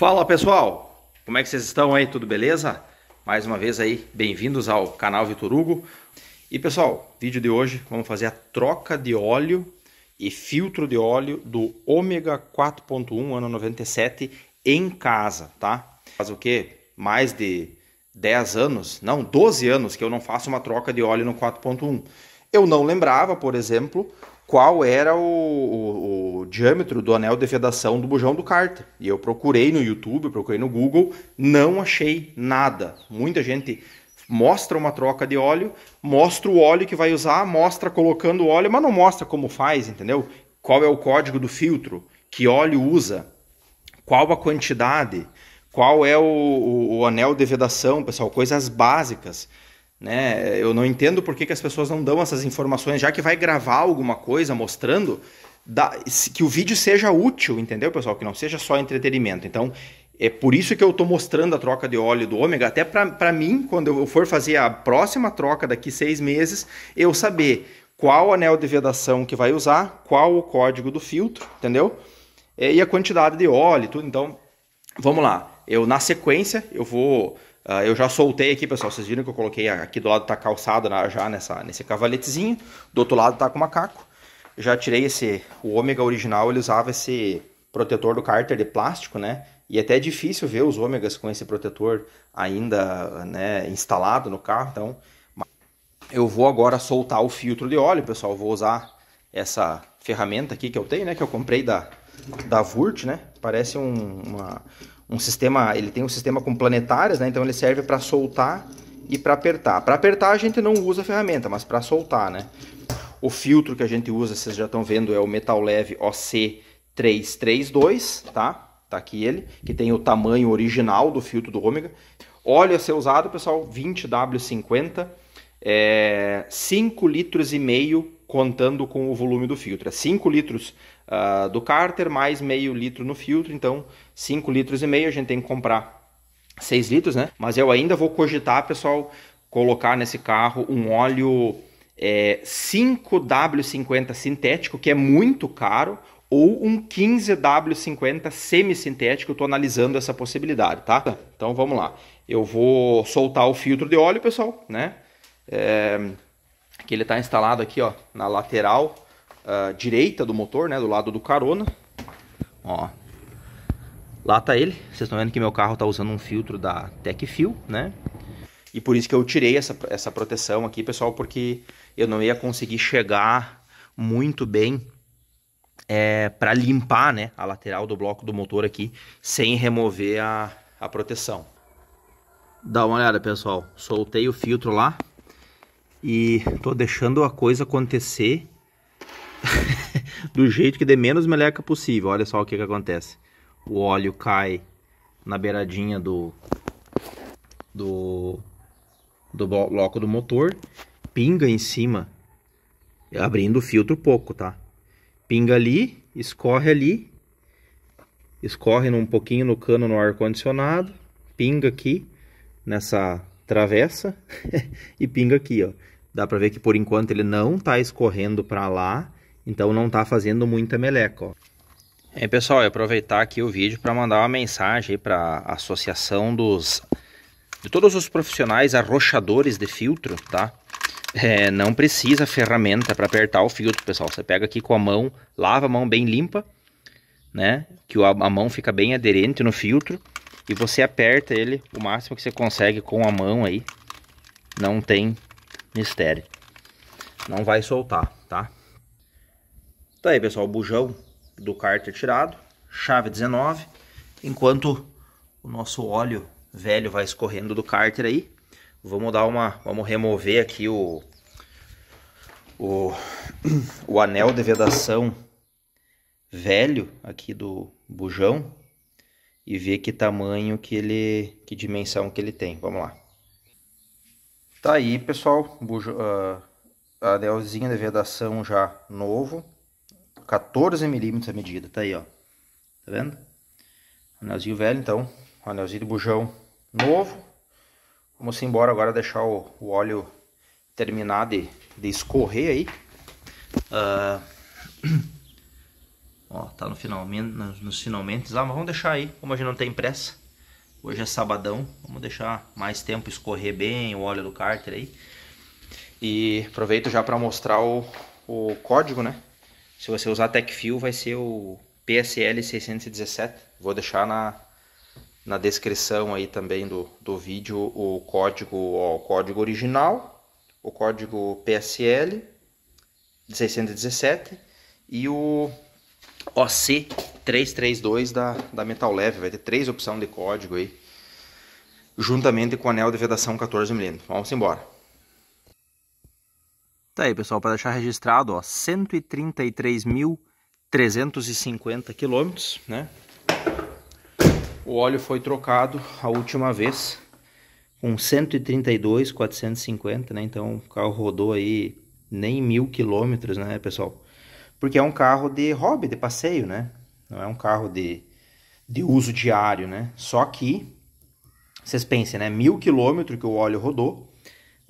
Fala pessoal, como é que vocês estão aí? Tudo beleza? Mais uma vez aí, bem-vindos ao canal Vitor Hugo. E pessoal, vídeo de hoje vamos fazer a troca de óleo e filtro de óleo do ômega 4.1 ano 97 em casa, tá? Faz o que? Mais de 10 anos, não, 12 anos que eu não faço uma troca de óleo no 4.1. Eu não lembrava, por exemplo, qual era o, o, o, diâmetro do anel de vedação do bujão do Carter. E eu procurei no YouTube, procurei no Google, não achei nada. Muita gente mostra uma troca de óleo, mostra o óleo que vai usar, mostra colocando o óleo, mas não mostra como faz, entendeu? Qual é o código do filtro, que óleo usa, qual a quantidade, qual é o, o anel de vedação, pessoal, coisas básicas né? Eu não entendo por que, que as pessoas não dão essas informações, já que vai gravar alguma coisa mostrando, da, que o vídeo seja útil, entendeu, pessoal? Que não seja só entretenimento. Então, é por isso que eu estou mostrando a troca de óleo do ômega, até para mim, quando eu for fazer a próxima troca daqui seis meses, eu saber qual anel de vedação que vai usar, qual o código do filtro, entendeu? É, e a quantidade de óleo e tudo. Então, vamos lá. Eu, na sequência, eu vou Uh, eu já soltei aqui, pessoal. Vocês viram que eu coloquei aqui do lado tá calçado já nessa, nesse cavaletezinho. Do outro lado tá com macaco. Já tirei esse... O ômega original, ele usava esse protetor do cárter de plástico, né? E é até é difícil ver os ômegas com esse protetor ainda né, instalado no carro. Então, eu vou agora soltar o filtro de óleo, pessoal. vou usar essa ferramenta aqui que eu tenho, né? Que eu comprei da, da Vurt, né? Parece um, uma, um sistema, ele tem um sistema com planetárias, né? Então ele serve para soltar e para apertar. Para apertar a gente não usa a ferramenta, mas para soltar, né? O filtro que a gente usa, vocês já estão vendo, é o Metal Leve OC332, tá? Tá aqui ele, que tem o tamanho original do filtro do Ômega. Óleo a ser usado, pessoal, 20W50, é 5 litros e meio contando com o volume do filtro. É 5 litros uh, do cárter, mais meio litro no filtro, então 5 litros e meio, a gente tem que comprar 6 litros, né? Mas eu ainda vou cogitar, pessoal, colocar nesse carro um óleo é, 5W50 sintético, que é muito caro, ou um 15W50 semi-sintético, eu estou analisando essa possibilidade, tá? Então vamos lá, eu vou soltar o filtro de óleo, pessoal, né? É, que ele está instalado aqui ó, na lateral uh, direita do motor, né, do lado do carona. Ó. Lá tá ele. Vocês estão vendo que meu carro tá usando um filtro da Techfil, né? E por isso que eu tirei essa, essa proteção aqui, pessoal, porque eu não ia conseguir chegar muito bem é, para limpar né, a lateral do bloco do motor aqui sem remover a, a proteção. Dá uma olhada, pessoal. Soltei o filtro lá e tô deixando a coisa acontecer do jeito que dê menos meleca possível. Olha só o que, que acontece. O óleo cai na beiradinha do, do, do bloco do motor, pinga em cima, abrindo o filtro pouco, tá? Pinga ali, escorre ali, escorre um pouquinho no cano no ar-condicionado, pinga aqui nessa travessa e pinga aqui, ó. Dá pra ver que por enquanto ele não tá escorrendo pra lá, então não está fazendo muita meleca. Ó. É, pessoal, eu aproveitar aqui o vídeo para mandar uma mensagem para a associação dos de todos os profissionais arrochadores de filtro, tá? É, não precisa ferramenta para apertar o filtro, pessoal. Você pega aqui com a mão, lava a mão bem limpa, né? Que a mão fica bem aderente no filtro e você aperta ele o máximo que você consegue com a mão aí. Não tem mistério. Não vai soltar, tá? Tá aí, pessoal, o bujão do cárter tirado, chave 19, enquanto o nosso óleo velho vai escorrendo do cárter aí. Vamos dar uma, vamos remover aqui o o, o anel de vedação velho aqui do bujão e ver que tamanho que ele, que dimensão que ele tem. Vamos lá. Tá aí, pessoal, bujo, uh, anelzinho de vedação já novo, 14 milímetros a medida, tá aí, ó. Tá vendo? Anelzinho velho, então. Anelzinho de bujão novo. Vamos embora agora, deixar o, o óleo terminar de, de escorrer aí. Uh... ó, tá no final, nos, nos finalmente lá, ah, mas vamos deixar aí, como a gente não tem pressa. Hoje é sabadão, vamos deixar mais tempo escorrer bem o óleo do cárter aí. E aproveito já para mostrar o, o código, né? Se você usar TechFill, vai ser o PSL 617. Vou deixar na, na descrição aí também do, do vídeo o código, ó, o código original, o código PSL 617 e o OC 332 da, da Metal Leve. Vai ter três opções de código aí, juntamente com o anel de vedação 14mm. Vamos embora. Tá aí, pessoal, para deixar registrado, ó, 133.350 quilômetros, né? O óleo foi trocado a última vez com 132.450, né? Então o carro rodou aí nem mil quilômetros, né, pessoal? Porque é um carro de hobby, de passeio, né? Não é um carro de, de uso diário, né? Só que, vocês pensem, né? Mil quilômetros que o óleo rodou,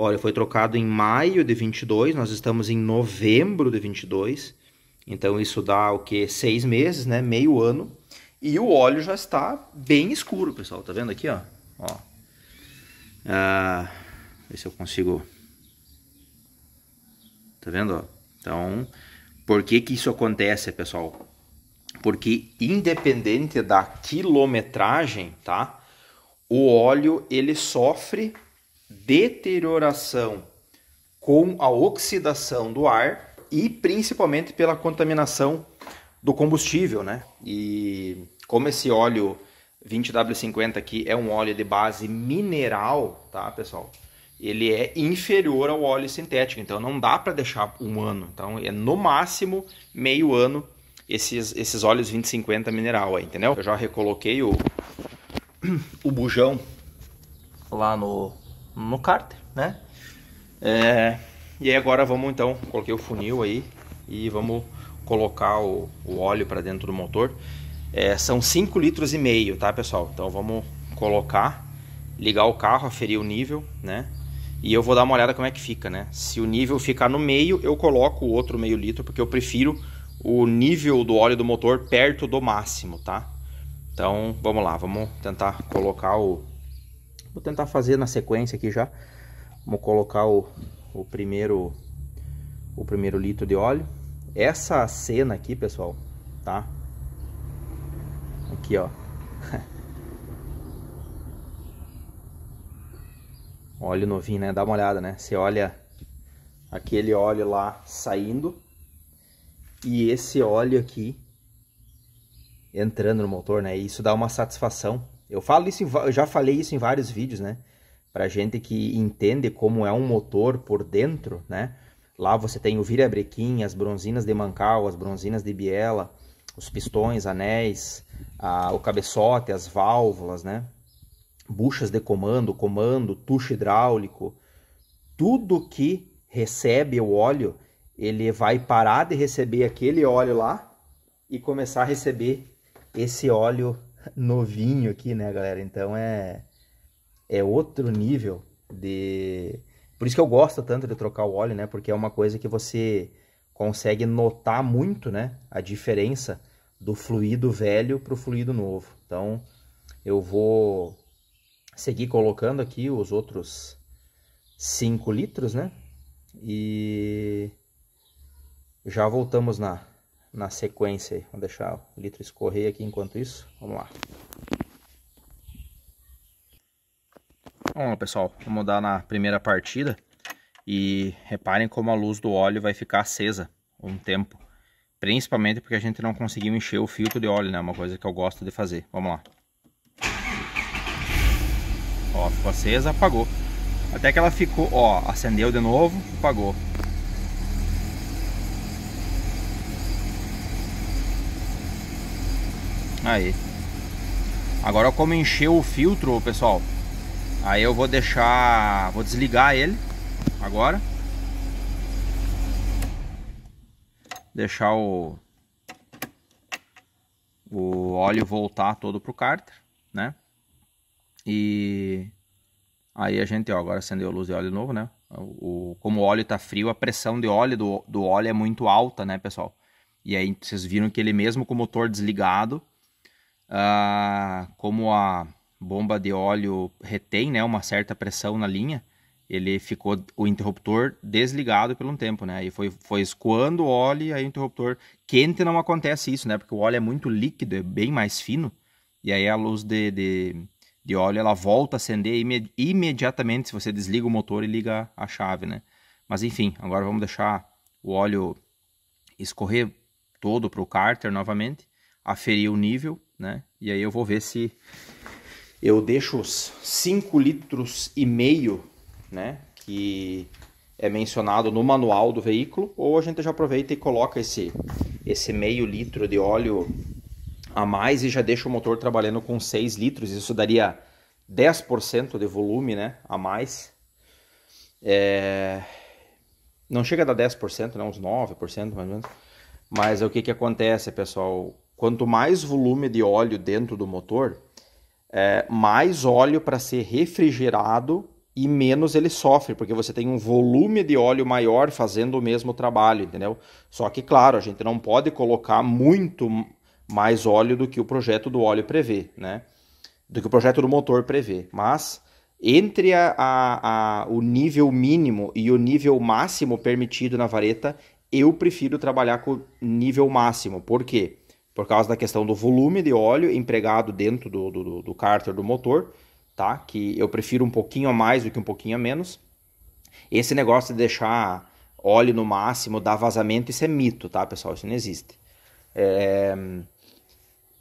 Olha, foi trocado em maio de 22, nós estamos em novembro de 22. Então isso dá o que? Seis meses, né? Meio ano. E o óleo já está bem escuro, pessoal. Tá vendo aqui, ó? ó. Ah, ver se eu consigo... Tá vendo, ó? Então, por que que isso acontece, pessoal? Porque independente da quilometragem, tá? O óleo, ele sofre deterioração com a oxidação do ar e principalmente pela contaminação do combustível, né? E como esse óleo 20W50 aqui é um óleo de base mineral, tá, pessoal? Ele é inferior ao óleo sintético, então não dá para deixar um ano. Então é no máximo meio ano esses, esses óleos 2050 mineral aí, entendeu? Eu já recoloquei o, o bujão lá no, no cárter, né? É, e aí agora vamos então, coloquei o funil aí e vamos colocar o, o óleo para dentro do motor. É, são 5 litros e meio, tá pessoal? Então vamos colocar, ligar o carro, aferir o nível, né? E eu vou dar uma olhada como é que fica, né? Se o nível ficar no meio, eu coloco o outro meio litro, porque eu prefiro o nível do óleo do motor perto do máximo, tá? Então, vamos lá, vamos tentar colocar o, Vou tentar fazer na sequência aqui já. Vamos colocar o, o primeiro o primeiro litro de óleo. Essa cena aqui, pessoal, tá? Aqui, ó. óleo novinho, né? Dá uma olhada, né? Você olha aquele óleo lá saindo e esse óleo aqui entrando no motor, né? Isso dá uma satisfação eu falo isso, eu já falei isso em vários vídeos, né? Para gente que entende como é um motor por dentro, né? Lá você tem o virabrequim, as bronzinas de mancal, as bronzinas de biela, os pistões, anéis, a, o cabeçote, as válvulas, né? Buchas de comando, comando, tucho hidráulico, tudo que recebe o óleo, ele vai parar de receber aquele óleo lá e começar a receber esse óleo novinho aqui, né, galera? Então é é outro nível de por isso que eu gosto tanto de trocar o óleo, né? Porque é uma coisa que você consegue notar muito, né? A diferença do fluido velho para o fluido novo. Então, eu vou seguir colocando aqui os outros 5 litros, né? E já voltamos na na sequência. Vou deixar o litro escorrer aqui enquanto isso. Vamos lá. Bom pessoal. Vamos dar na primeira partida. E reparem como a luz do óleo vai ficar acesa um tempo. Principalmente porque a gente não conseguiu encher o filtro de óleo, né? É uma coisa que eu gosto de fazer. Vamos lá. Ó, ficou acesa, apagou. Até que ela ficou, ó, acendeu de novo, apagou. Aí. Agora como encheu o filtro, pessoal, aí eu vou deixar, vou desligar ele agora. Deixar o o óleo voltar todo pro cárter, né? E aí a gente, ó, agora acendeu a luz de óleo novo, né? O, como o óleo tá frio, a pressão de óleo do, do óleo é muito alta, né, pessoal? E aí vocês viram que ele mesmo com o motor desligado, ah, como a bomba de óleo retém né, uma certa pressão na linha, ele ficou o interruptor desligado por um tempo, né? E foi, foi escoando o óleo e aí o interruptor quente não acontece isso, né? Porque o óleo é muito líquido, é bem mais fino. E aí a luz de, de, de óleo ela volta a acender imed imediatamente se você desliga o motor e liga a chave, né? Mas enfim, agora vamos deixar o óleo escorrer todo para o cárter novamente, aferir o nível né? E aí eu vou ver se eu deixo os 5 litros e meio, né, que é mencionado no manual do veículo, ou a gente já aproveita e coloca esse esse meio litro de óleo a mais e já deixa o motor trabalhando com 6 litros, isso daria 10% de volume, né, a mais. É... Não chega a dar 10%, né, uns 9% mais ou menos. Mas o que que acontece, pessoal? Quanto mais volume de óleo dentro do motor, é, mais óleo para ser refrigerado e menos ele sofre, porque você tem um volume de óleo maior fazendo o mesmo trabalho, entendeu? Só que, claro, a gente não pode colocar muito mais óleo do que o projeto do óleo prevê, né? Do que o projeto do motor prevê. Mas entre a, a, a, o nível mínimo e o nível máximo permitido na vareta, eu prefiro trabalhar com nível máximo. Por quê? por causa da questão do volume de óleo empregado dentro do, do, do cárter do motor, tá? Que eu prefiro um pouquinho a mais do que um pouquinho a menos. Esse negócio de deixar óleo no máximo, dar vazamento, isso é mito, tá, pessoal? Isso não existe. É...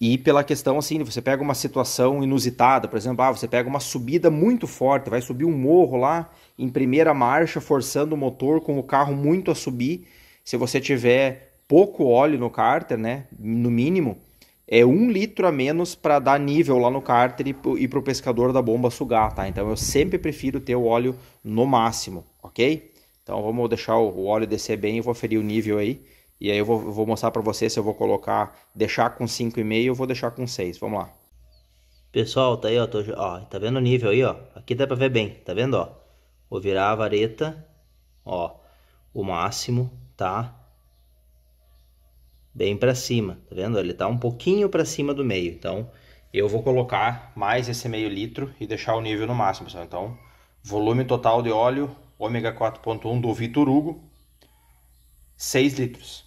E pela questão assim, você pega uma situação inusitada, por exemplo, ah, você pega uma subida muito forte, vai subir um morro lá em primeira marcha, forçando o motor com o carro muito a subir. Se você tiver pouco óleo no cárter, né? No mínimo, é um litro a menos para dar nível lá no cárter e, e para o pescador da bomba sugar, tá? Então eu sempre prefiro ter o óleo no máximo, ok? Então vamos deixar o, óleo descer bem, eu vou ferir o nível aí. E aí eu vou, vou mostrar para vocês se eu vou colocar, deixar com 5,5 ou vou deixar com 6, vamos lá. Pessoal, tá aí, ó, tô, ó, tá vendo o nível aí, ó? Aqui dá para ver bem, tá vendo, ó? Vou virar a vareta, ó, o máximo, tá? bem para cima, tá vendo? Ele tá um pouquinho para cima do meio, então eu vou colocar mais esse meio litro e deixar o nível no máximo, pessoal. Então, volume total de óleo ômega 4.1 do Vitor Hugo, 6 litros.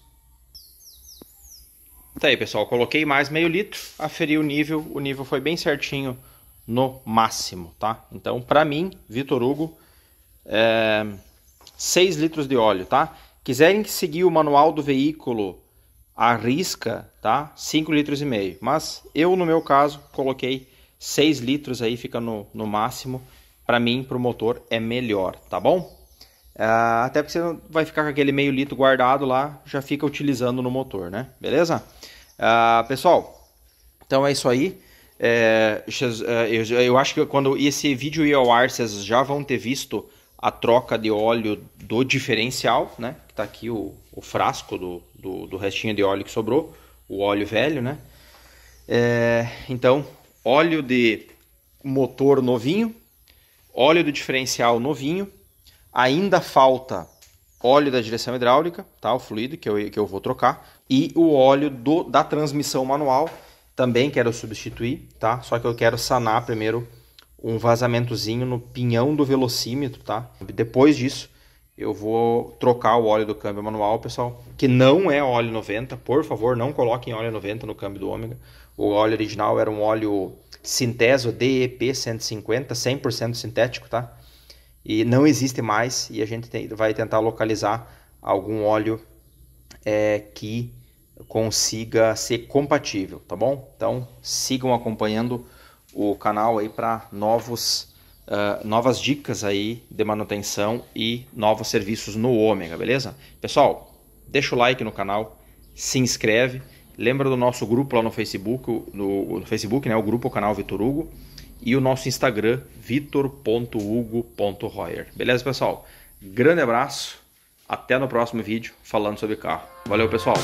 Tá aí, pessoal, coloquei mais meio litro, aferi o nível, o nível foi bem certinho no máximo, tá? Então, para mim, Vitor Hugo, é... 6 litros de óleo, tá? Quiserem seguir o manual do veículo arrisca, tá? 5 litros e meio. Mas eu, no meu caso, coloquei 6 litros aí, fica no, no máximo. Para mim, para o motor, é melhor, tá bom? Uh, até porque você vai ficar com aquele meio litro guardado lá, já fica utilizando no motor, né? Beleza? Uh, pessoal, então é isso aí. É, é eu acho que quando esse vídeo ir ao ar, vocês já vão ter visto a troca de óleo do diferencial, né? Que tá aqui o, o frasco do, do, do restinho de óleo que sobrou, o óleo velho, né? É, então, óleo de motor novinho, óleo do diferencial novinho, ainda falta óleo da direção hidráulica, tá? O fluido que eu, que eu vou trocar, e o óleo do, da transmissão manual também quero substituir, tá? Só que eu quero sanar primeiro um vazamentozinho no pinhão do velocímetro, tá? Depois disso, eu vou trocar o óleo do câmbio manual, pessoal, que não é óleo 90, por favor, não coloquem óleo 90 no câmbio do Ômega. O óleo original era um óleo Sinteso DEP 150, 100% sintético, tá? E não existe mais e a gente tem, vai tentar localizar algum óleo é, que consiga ser compatível, tá bom? Então sigam acompanhando o canal aí para novos uh, novas dicas aí de manutenção e novos serviços no Ômega, beleza? Pessoal, deixa o like no canal, se inscreve, lembra do nosso grupo lá no Facebook, no, no Facebook, né, o grupo o canal Vitor Hugo e o nosso Instagram vitor.hugo.royer. Beleza, pessoal? Grande abraço, até no próximo vídeo falando sobre carro. Valeu, pessoal.